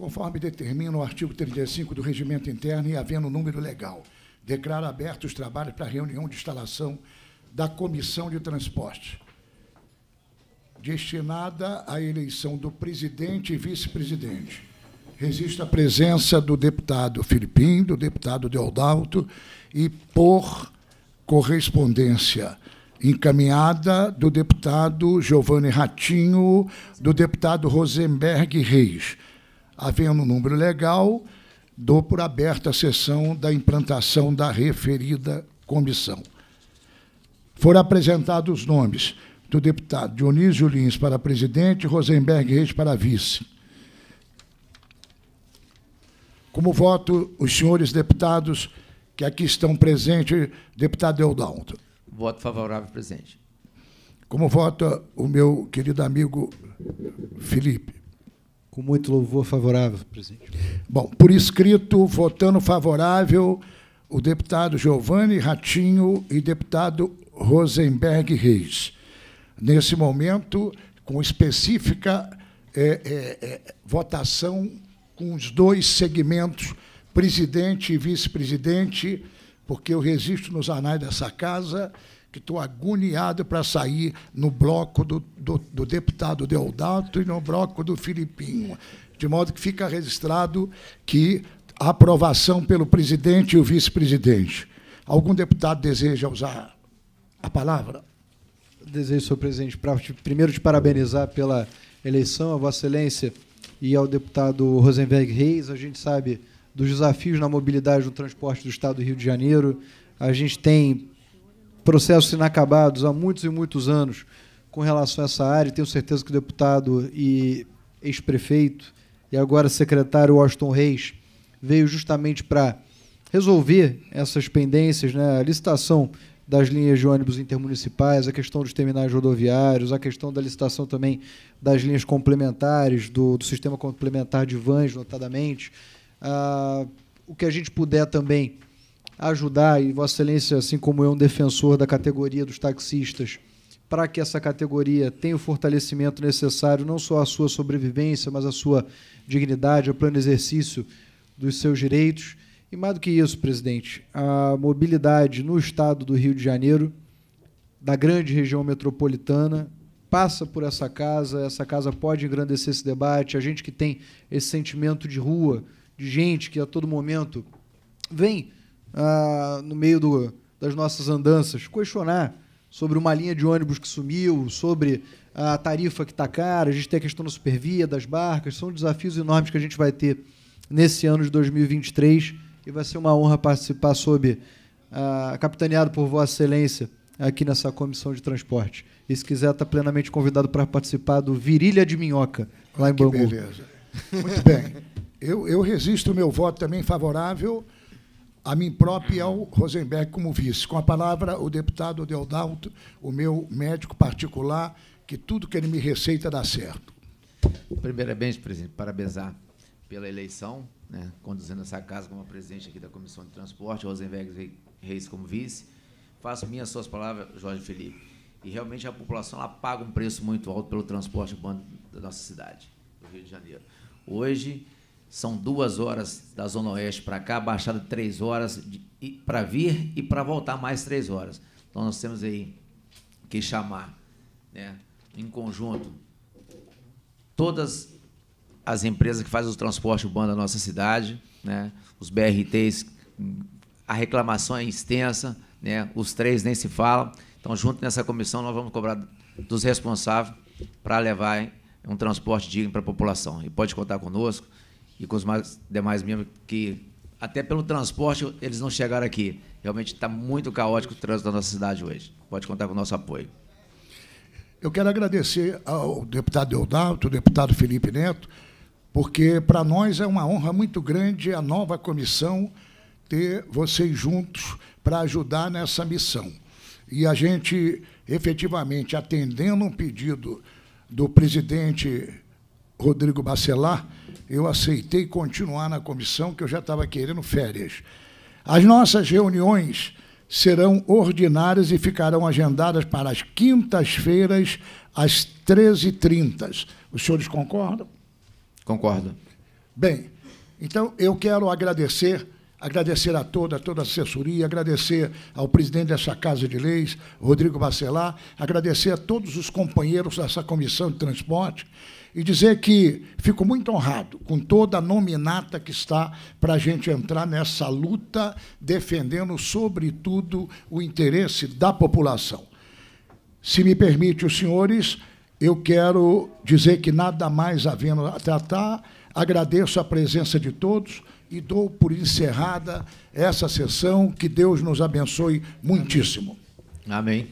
conforme determina o artigo 35 do Regimento Interno e havendo número legal. Declaro aberto os trabalhos para a reunião de instalação da Comissão de Transporte, destinada à eleição do presidente e vice-presidente. Resisto a presença do deputado Filipim, do deputado Deodalto e, por correspondência encaminhada, do deputado Giovanni Ratinho, do deputado Rosenberg Reis Havendo um número legal, dou por aberta a sessão da implantação da referida comissão. Foram apresentados os nomes do deputado Dionísio Lins para presidente e Rosenberg Reis para vice. Como voto os senhores deputados que aqui estão presentes, deputado Eudaldo. Voto favorável, presidente. Como vota o meu querido amigo Felipe? Com muito louvor favorável, presidente. Bom, por escrito, votando favorável, o deputado Giovanni Ratinho e deputado Rosenberg Reis. Nesse momento, com específica é, é, é, votação com os dois segmentos, presidente e vice-presidente, porque eu resisto nos anais dessa casa que estou agoniado para sair no bloco do, do, do, deputado Deodato e no bloco do Filipinho. De modo que fica registrado que a aprovação pelo presidente e o vice-presidente. Algum deputado deseja usar a palavra? Desejo, senhor presidente, primeiro de parabenizar pela eleição, a Vossa Excelência e ao deputado Rosenberg Reis. A gente sabe dos desafios na mobilidade no transporte do Estado do Rio de Janeiro. A gente tem processos inacabados há muitos e muitos anos com relação a essa área. Tenho certeza que o deputado e ex-prefeito e agora secretário Washington Reis veio justamente para resolver essas pendências, né? a licitação das linhas de ônibus intermunicipais, a questão dos terminais rodoviários, a questão da licitação também das linhas complementares, do, do sistema complementar de vans, notadamente. Ah, o que a gente puder também ajudar, e Vossa Excelência, assim como eu, um defensor da categoria dos taxistas, para que essa categoria tenha o fortalecimento necessário, não só à sua sobrevivência, mas à sua dignidade, ao pleno exercício dos seus direitos. E mais do que isso, presidente, a mobilidade no estado do Rio de Janeiro, da grande região metropolitana, passa por essa casa, essa casa pode engrandecer esse debate. A gente que tem esse sentimento de rua, de gente que a todo momento vem ah, no meio do, das nossas andanças, questionar sobre uma linha de ônibus que sumiu, sobre a tarifa que está cara, a gente tem a questão da supervia, das barcas, são desafios enormes que a gente vai ter nesse ano de 2023 e vai ser uma honra participar sob ah, capitaneado por Vossa Excelência aqui nessa comissão de transporte. E se quiser, está plenamente convidado para participar do Virilha de Minhoca, lá em ah, Bangu. Beleza. Muito bem. Eu, eu o meu voto também favorável a mim próprio e ao Rosenberg como vice. Com a palavra, o deputado Deodalto, o meu médico particular, que tudo que ele me receita dá certo. Primeiramente, presidente, parabenizar pela eleição, né, conduzindo essa casa como presidente aqui da Comissão de Transporte, Rosenberg Reis como vice. Faço minhas suas palavras, Jorge Felipe. E realmente a população ela paga um preço muito alto pelo transporte urbano da nossa cidade, do Rio de Janeiro. Hoje, são duas horas da Zona Oeste para cá, baixada três horas para vir e para voltar mais três horas. Então nós temos aí que chamar, né, em conjunto, todas as empresas que fazem o transporte urbano da nossa cidade, né, os BRTs, a reclamação é extensa, né, os três nem se falam. Então, junto nessa comissão, nós vamos cobrar dos responsáveis para levar um transporte digno para a população. E pode contar conosco e com os mais, demais membros que, até pelo transporte, eles não chegaram aqui. Realmente está muito caótico o trânsito da nossa cidade hoje. Pode contar com o nosso apoio. Eu quero agradecer ao deputado Deodato, ao deputado Felipe Neto, porque para nós é uma honra muito grande a nova comissão ter vocês juntos para ajudar nessa missão. E a gente, efetivamente, atendendo um pedido do presidente Rodrigo Bacelar, eu aceitei continuar na comissão, que eu já estava querendo férias. As nossas reuniões serão ordinárias e ficarão agendadas para as quintas-feiras, às 13h30. Os senhores concordam? Concordo. Bem, então eu quero agradecer Agradecer a toda, a toda a assessoria, agradecer ao presidente dessa Casa de Leis, Rodrigo Bacelar, agradecer a todos os companheiros dessa comissão de transporte e dizer que fico muito honrado com toda a nominata que está para a gente entrar nessa luta, defendendo, sobretudo, o interesse da população. Se me permite os senhores, eu quero dizer que nada mais havendo a tratar Agradeço a presença de todos e dou por encerrada essa sessão. Que Deus nos abençoe muitíssimo. Amém.